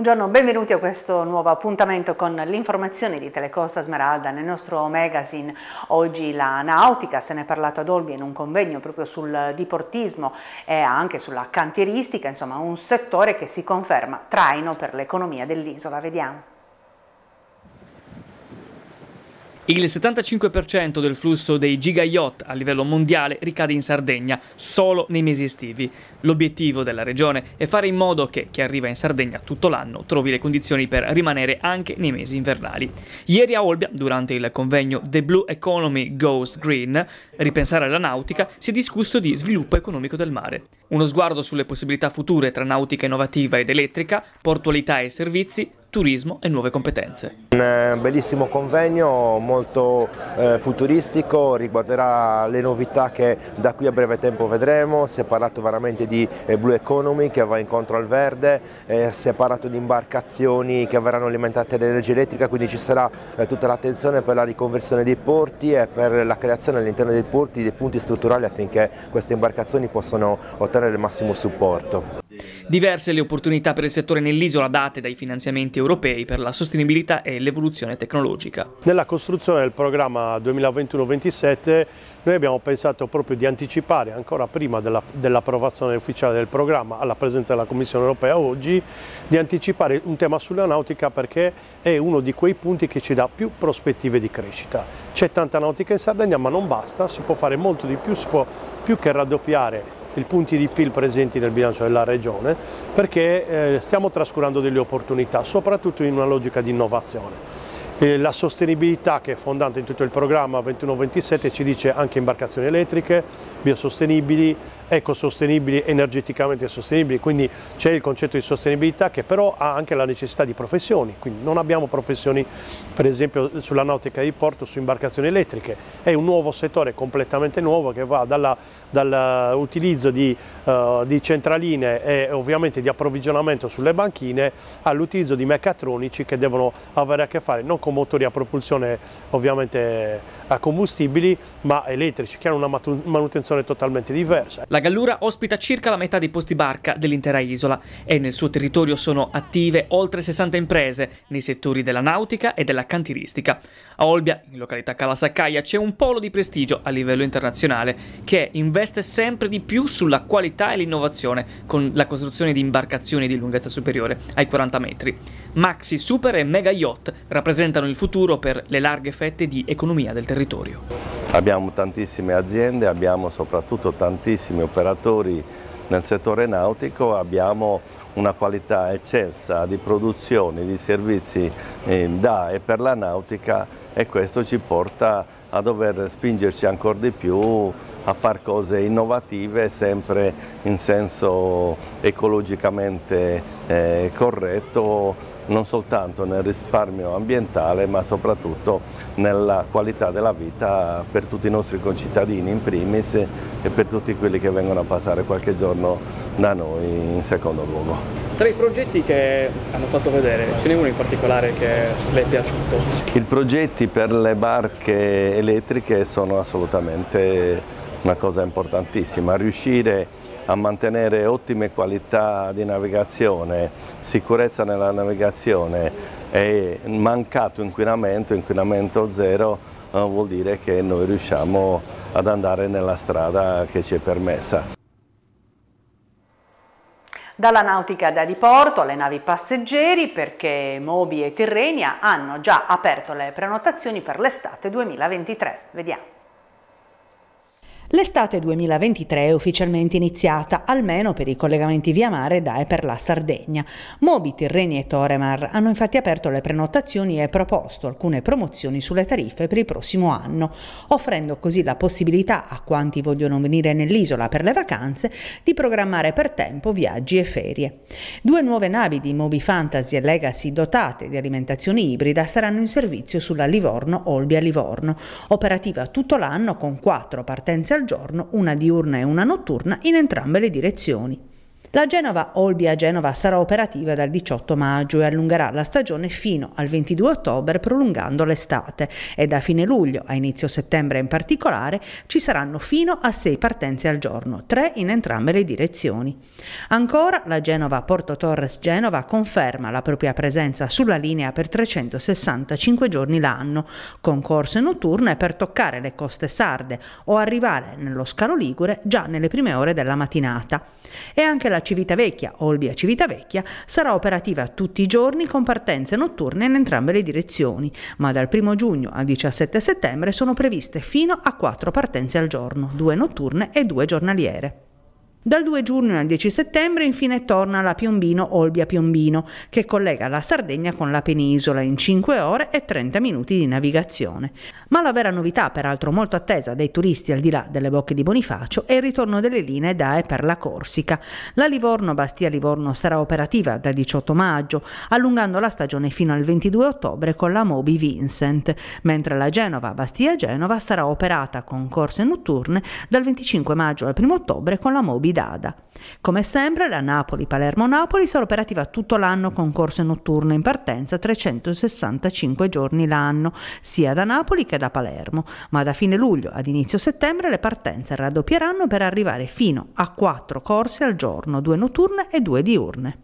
Buongiorno, benvenuti a questo nuovo appuntamento con l'informazione di Telecosta Smeralda nel nostro magazine. Oggi la nautica, se ne è parlato ad Olbia in un convegno proprio sul diportismo e anche sulla cantieristica, insomma un settore che si conferma traino per l'economia dell'isola. Vediamo. Il 75% del flusso dei gigayacht a livello mondiale ricade in Sardegna solo nei mesi estivi. L'obiettivo della regione è fare in modo che chi arriva in Sardegna tutto l'anno trovi le condizioni per rimanere anche nei mesi invernali. Ieri a Olbia, durante il convegno The Blue Economy Goes Green, ripensare alla nautica, si è discusso di sviluppo economico del mare. Uno sguardo sulle possibilità future tra nautica innovativa ed elettrica, portualità e servizi, turismo e nuove competenze. Un eh, bellissimo convegno molto eh, futuristico, riguarderà le novità che da qui a breve tempo vedremo, si è parlato veramente di eh, Blue Economy che va incontro al verde, eh, si è parlato di imbarcazioni che verranno alimentate dall'energia elettrica, quindi ci sarà eh, tutta l'attenzione per la riconversione dei porti e per la creazione all'interno dei porti dei punti strutturali affinché queste imbarcazioni possano ottenere il massimo supporto. Diverse le opportunità per il settore nell'isola date dai finanziamenti europei per la sostenibilità e l'evoluzione tecnologica. Nella costruzione del programma 2021-27 noi abbiamo pensato proprio di anticipare ancora prima dell'approvazione dell ufficiale del programma alla presenza della Commissione europea oggi, di anticipare un tema sulla nautica perché è uno di quei punti che ci dà più prospettive di crescita. C'è tanta nautica in Sardegna ma non basta, si può fare molto di più, si può più che raddoppiare i punti di PIL presenti nel bilancio della Regione perché eh, stiamo trascurando delle opportunità, soprattutto in una logica di innovazione. La sostenibilità che è fondante in tutto il programma 21-27 ci dice anche imbarcazioni elettriche, biosostenibili, ecosostenibili, energeticamente sostenibili, quindi c'è il concetto di sostenibilità che però ha anche la necessità di professioni, quindi non abbiamo professioni per esempio sulla nautica di porto, su imbarcazioni elettriche, è un nuovo settore completamente nuovo che va dall'utilizzo di, uh, di centraline e ovviamente di approvvigionamento sulle banchine all'utilizzo di meccatronici che devono avere a che fare non con con motori a propulsione ovviamente a combustibili ma elettrici che hanno una manutenzione totalmente diversa. La Gallura ospita circa la metà dei posti barca dell'intera isola e nel suo territorio sono attive oltre 60 imprese nei settori della nautica e della cantieristica. A Olbia, in località Calasaccaia, c'è un polo di prestigio a livello internazionale che investe sempre di più sulla qualità e l'innovazione con la costruzione di imbarcazioni di lunghezza superiore ai 40 metri maxi, super e mega yacht rappresentano il futuro per le larghe fette di economia del territorio. Abbiamo tantissime aziende, abbiamo soprattutto tantissimi operatori nel settore nautico abbiamo una qualità eccelsa di produzioni, di servizi eh, da e per la nautica e questo ci porta a dover spingerci ancora di più a fare cose innovative sempre in senso ecologicamente eh, corretto non soltanto nel risparmio ambientale ma soprattutto nella qualità della vita per tutti i nostri concittadini in primis e per tutti quelli che vengono a passare qualche giorno da noi in secondo luogo. Tra i progetti che hanno fatto vedere, ce n'è uno in particolare che le è piaciuto? I progetti per le barche elettriche sono assolutamente una cosa importantissima, riuscire a mantenere ottime qualità di navigazione, sicurezza nella navigazione e mancato inquinamento, inquinamento zero, eh, vuol dire che noi riusciamo ad andare nella strada che ci è permessa dalla nautica da diporto alle navi passeggeri perché Mobi e Tirrenia hanno già aperto le prenotazioni per l'estate 2023. Vediamo. L'estate 2023 è ufficialmente iniziata, almeno per i collegamenti via mare da e per la Sardegna. Mobi, Tirreni e Toremar hanno infatti aperto le prenotazioni e proposto alcune promozioni sulle tariffe per il prossimo anno, offrendo così la possibilità a quanti vogliono venire nell'isola per le vacanze di programmare per tempo viaggi e ferie. Due nuove navi di Mobi Fantasy e Legacy dotate di alimentazione ibrida saranno in servizio sulla Livorno-Olbia-Livorno, operativa tutto l'anno con quattro partenze al al giorno, una diurna e una notturna, in entrambe le direzioni. La Genova Olbia Genova sarà operativa dal 18 maggio e allungherà la stagione fino al 22 ottobre prolungando l'estate e da fine luglio a inizio settembre in particolare ci saranno fino a 6 partenze al giorno, 3 in entrambe le direzioni. Ancora la Genova Porto Torres Genova conferma la propria presenza sulla linea per 365 giorni l'anno, con corse notturne per toccare le coste sarde o arrivare nello scalo ligure già nelle prime ore della mattinata. E anche la Civitavecchia, Olbia Civitavecchia, sarà operativa tutti i giorni con partenze notturne in entrambe le direzioni, ma dal 1 giugno al 17 settembre sono previste fino a quattro partenze al giorno, due notturne e due giornaliere. Dal 2 giugno al 10 settembre infine torna la Piombino-Olbia-Piombino che collega la Sardegna con la penisola in 5 ore e 30 minuti di navigazione. Ma la vera novità, peraltro molto attesa dai turisti al di là delle bocche di Bonifacio, è il ritorno delle linee da e per la Corsica. La Livorno-Bastia-Livorno sarà operativa dal 18 maggio, allungando la stagione fino al 22 ottobre con la Moby Vincent, mentre la Genova-Bastia-Genova sarà operata con corse notturne dal 25 maggio al 1 ottobre con la Moby Dada. Come sempre la Napoli-Palermo-Napoli sarà operativa tutto l'anno con corse notturne in partenza 365 giorni l'anno, sia da Napoli che da Palermo, ma da fine luglio ad inizio settembre le partenze raddoppieranno per arrivare fino a quattro corse al giorno, due notturne e due diurne.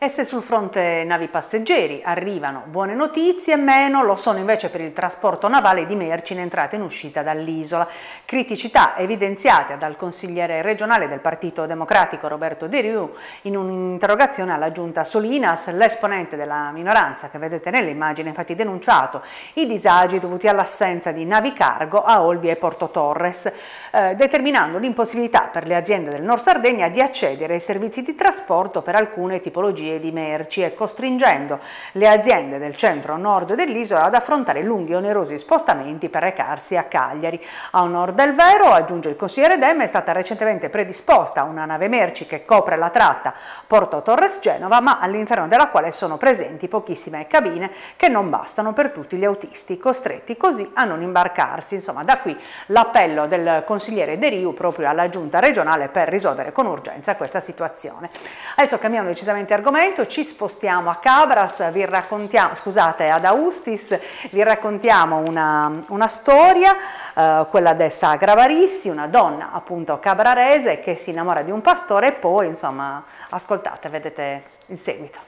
E se sul fronte navi passeggeri arrivano buone notizie, meno lo sono invece per il trasporto navale di merci in entrata e in uscita dall'isola. Criticità evidenziate dal consigliere regionale del Partito Democratico Roberto De Riu in un'interrogazione alla giunta Solinas, l'esponente della minoranza che vedete nell'immagine infatti denunciato i disagi dovuti all'assenza di navi cargo a Olbia e Porto Torres, eh, determinando l'impossibilità per le aziende del Nord Sardegna di accedere ai servizi di trasporto per alcune tipologie e di merci e costringendo le aziende del centro-nord dell'isola ad affrontare lunghi e onerosi spostamenti per recarsi a Cagliari. A onor del vero, aggiunge il consigliere Dem, è stata recentemente predisposta una nave merci che copre la tratta Porto Torres Genova, ma all'interno della quale sono presenti pochissime cabine che non bastano per tutti gli autisti, costretti così a non imbarcarsi. Insomma, da qui l'appello del consigliere De Riu proprio alla giunta regionale per risolvere con urgenza questa situazione. Adesso cambiamo decisamente argomento argomento, ci spostiamo a Cabras, vi raccontiamo, scusate, ad Austis, vi raccontiamo una, una storia, eh, quella di Sagra Varissi, una donna appunto cabrarese che si innamora di un pastore e poi insomma ascoltate, vedete in seguito.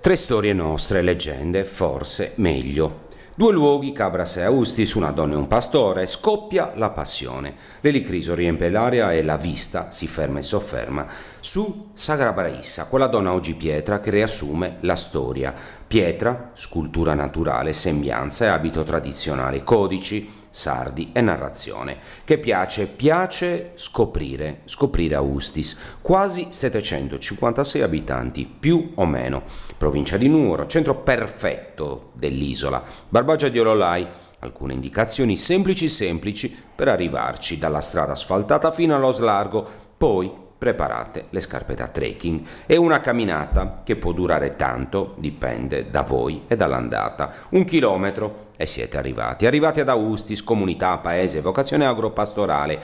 Tre storie nostre, leggende, forse meglio. Due luoghi, Cabras e Austis, una donna e un pastore, scoppia la passione. L'elicriso riempie l'aria e la vista si ferma e sofferma su Sagra Braissa, quella donna oggi pietra che riassume la storia. Pietra, scultura naturale, sembianza e abito tradizionale, codici, sardi e narrazione, che piace, piace scoprire, scoprire Austis, quasi 756 abitanti, più o meno, provincia di Nuoro, centro perfetto dell'isola, Barbagia di Ololai, alcune indicazioni semplici semplici per arrivarci dalla strada asfaltata fino allo slargo, poi preparate le scarpe da trekking e una camminata che può durare tanto, dipende da voi e dall'andata. Un chilometro e siete arrivati. Arrivati ad Augustis, comunità, paese, vocazione agropastorale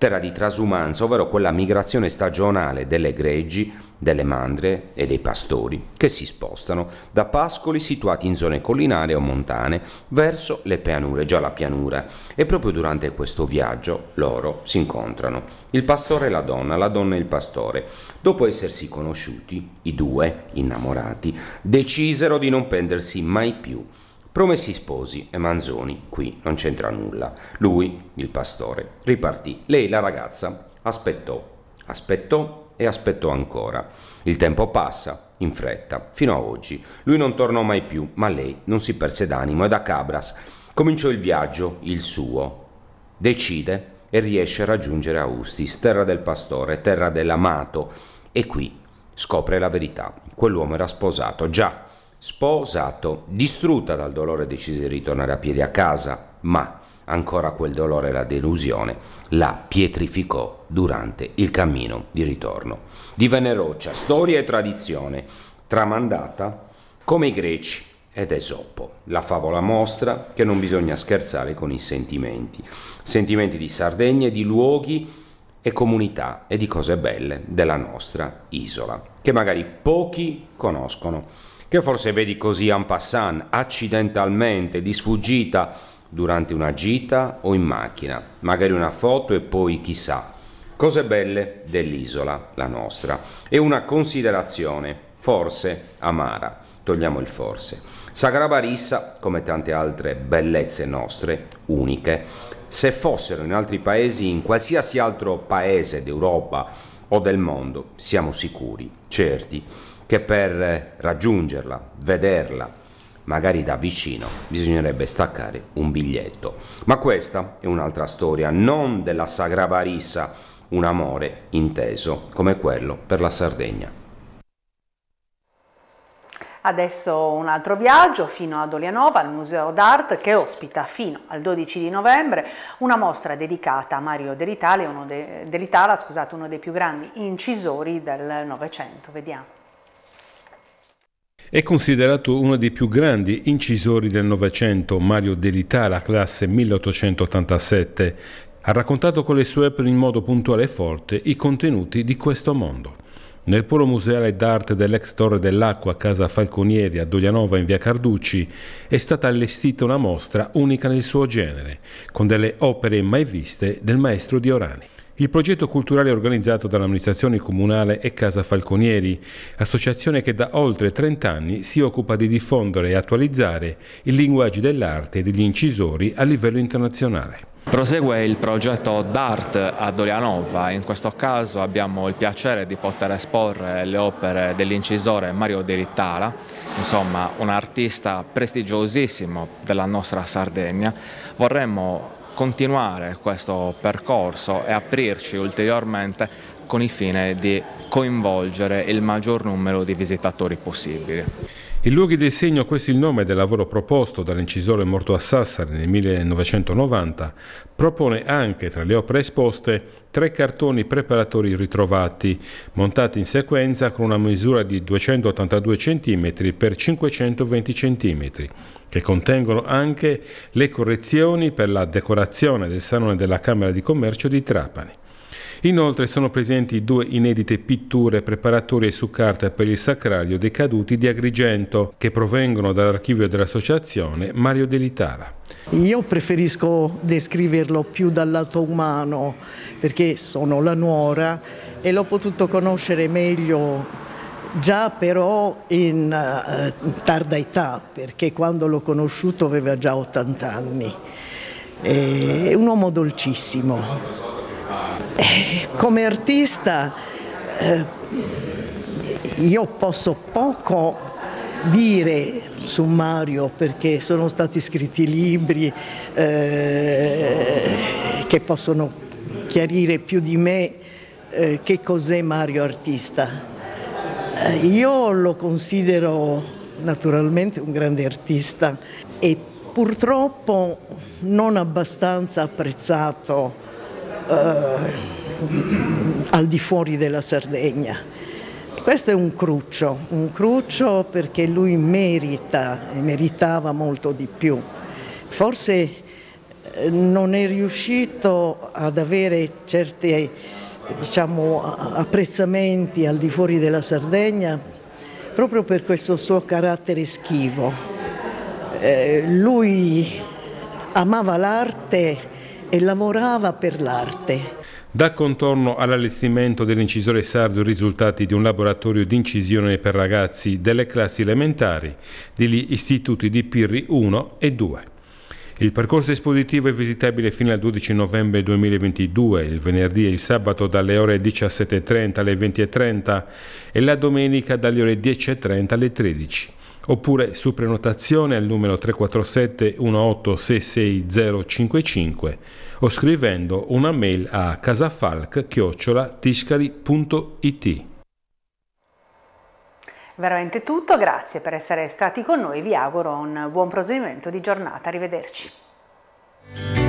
terra di trasumanza, ovvero quella migrazione stagionale delle greggi, delle mandre e dei pastori, che si spostano da pascoli situati in zone collinare o montane verso le pianure, già la pianura, e proprio durante questo viaggio loro si incontrano, il pastore e la donna, la donna e il pastore. Dopo essersi conosciuti, i due, innamorati, decisero di non pendersi mai più Promessi sposi e Manzoni qui non c'entra nulla. Lui, il pastore, ripartì. Lei, la ragazza, aspettò, aspettò e aspettò ancora. Il tempo passa, in fretta, fino a oggi. Lui non tornò mai più, ma lei non si perse d'animo e da Cabras cominciò il viaggio, il suo. Decide e riesce a raggiungere Austis, terra del pastore, terra dell'amato, e qui scopre la verità. Quell'uomo era sposato, già Sposato, distrutta dal dolore decise di ritornare a piedi a casa, ma ancora quel dolore e la delusione la pietrificò durante il cammino di ritorno. Divenne roccia, storia e tradizione, tramandata come i greci ed Esopo, la favola mostra che non bisogna scherzare con i sentimenti, sentimenti di Sardegna e di luoghi e comunità e di cose belle della nostra isola, che magari pochi conoscono che forse vedi così en passant, accidentalmente, di sfuggita, durante una gita o in macchina, magari una foto e poi chissà. Cose belle dell'isola, la nostra, e una considerazione, forse amara, togliamo il forse. Sagra Barissa, come tante altre bellezze nostre, uniche, se fossero in altri paesi, in qualsiasi altro paese d'Europa o del mondo, siamo sicuri, certi, che per raggiungerla, vederla, magari da vicino, bisognerebbe staccare un biglietto. Ma questa è un'altra storia, non della Sagra Barissa, un amore inteso come quello per la Sardegna. Adesso un altro viaggio fino ad Olianova, al Museo d'Arte che ospita fino al 12 di novembre una mostra dedicata a Mario Dell'Italia, uno, de, dell uno dei più grandi incisori del Novecento. Vediamo. È considerato uno dei più grandi incisori del Novecento, Mario Delitara, classe 1887. Ha raccontato con le sue opere in modo puntuale e forte i contenuti di questo mondo. Nel polo museale d'arte dell'ex Torre dell'Acqua, casa Falconieri a Doglianova in via Carducci, è stata allestita una mostra unica nel suo genere, con delle opere mai viste del maestro Diorani. Il progetto culturale è organizzato dall'amministrazione comunale e Casa Falconieri, associazione che da oltre 30 anni si occupa di diffondere e attualizzare i linguaggi dell'arte e degli incisori a livello internazionale. Prosegue il progetto d'art a Dolianova, in questo caso abbiamo il piacere di poter esporre le opere dell'incisore Mario Dirittala, insomma un artista prestigiosissimo della nostra Sardegna. Vorremmo continuare questo percorso e aprirci ulteriormente con il fine di coinvolgere il maggior numero di visitatori possibili. I luoghi del segno, questo è il nome del lavoro proposto dall'incisore morto a Sassari nel 1990, propone anche tra le opere esposte tre cartoni preparatori ritrovati, montati in sequenza con una misura di 282 cm x 520 cm, che contengono anche le correzioni per la decorazione del Salone della Camera di Commercio di Trapani. Inoltre sono presenti due inedite pitture preparatorie su carta per il sacrario dei caduti di Agrigento che provengono dall'archivio dell'associazione Mario Delitara. Io preferisco descriverlo più dal lato umano perché sono la nuora e l'ho potuto conoscere meglio già però in uh, tarda età, perché quando l'ho conosciuto aveva già 80 anni. È un uomo dolcissimo. Eh, come artista eh, io posso poco dire su Mario perché sono stati scritti libri eh, che possono chiarire più di me eh, che cos'è Mario artista. Eh, io lo considero naturalmente un grande artista e purtroppo non abbastanza apprezzato eh, al di fuori della Sardegna. Questo è un cruccio, un cruccio perché lui merita e meritava molto di più. Forse eh, non è riuscito ad avere certi diciamo, apprezzamenti al di fuori della Sardegna proprio per questo suo carattere schivo. Eh, lui amava l'arte e lavorava per l'arte da contorno all'allestimento dell'incisore sardo i risultati di un laboratorio di incisione per ragazzi delle classi elementari degli istituti di Pirri 1 e 2. Il percorso espositivo è visitabile fino al 12 novembre 2022, il venerdì e il sabato dalle ore 17.30 alle 20.30 e la domenica dalle ore 10.30 alle 13.00 oppure su prenotazione al numero 347 1866055 o scrivendo una mail a casafalc-tiscali.it. Veramente tutto, grazie per essere stati con noi, vi auguro un buon proseguimento di giornata, arrivederci.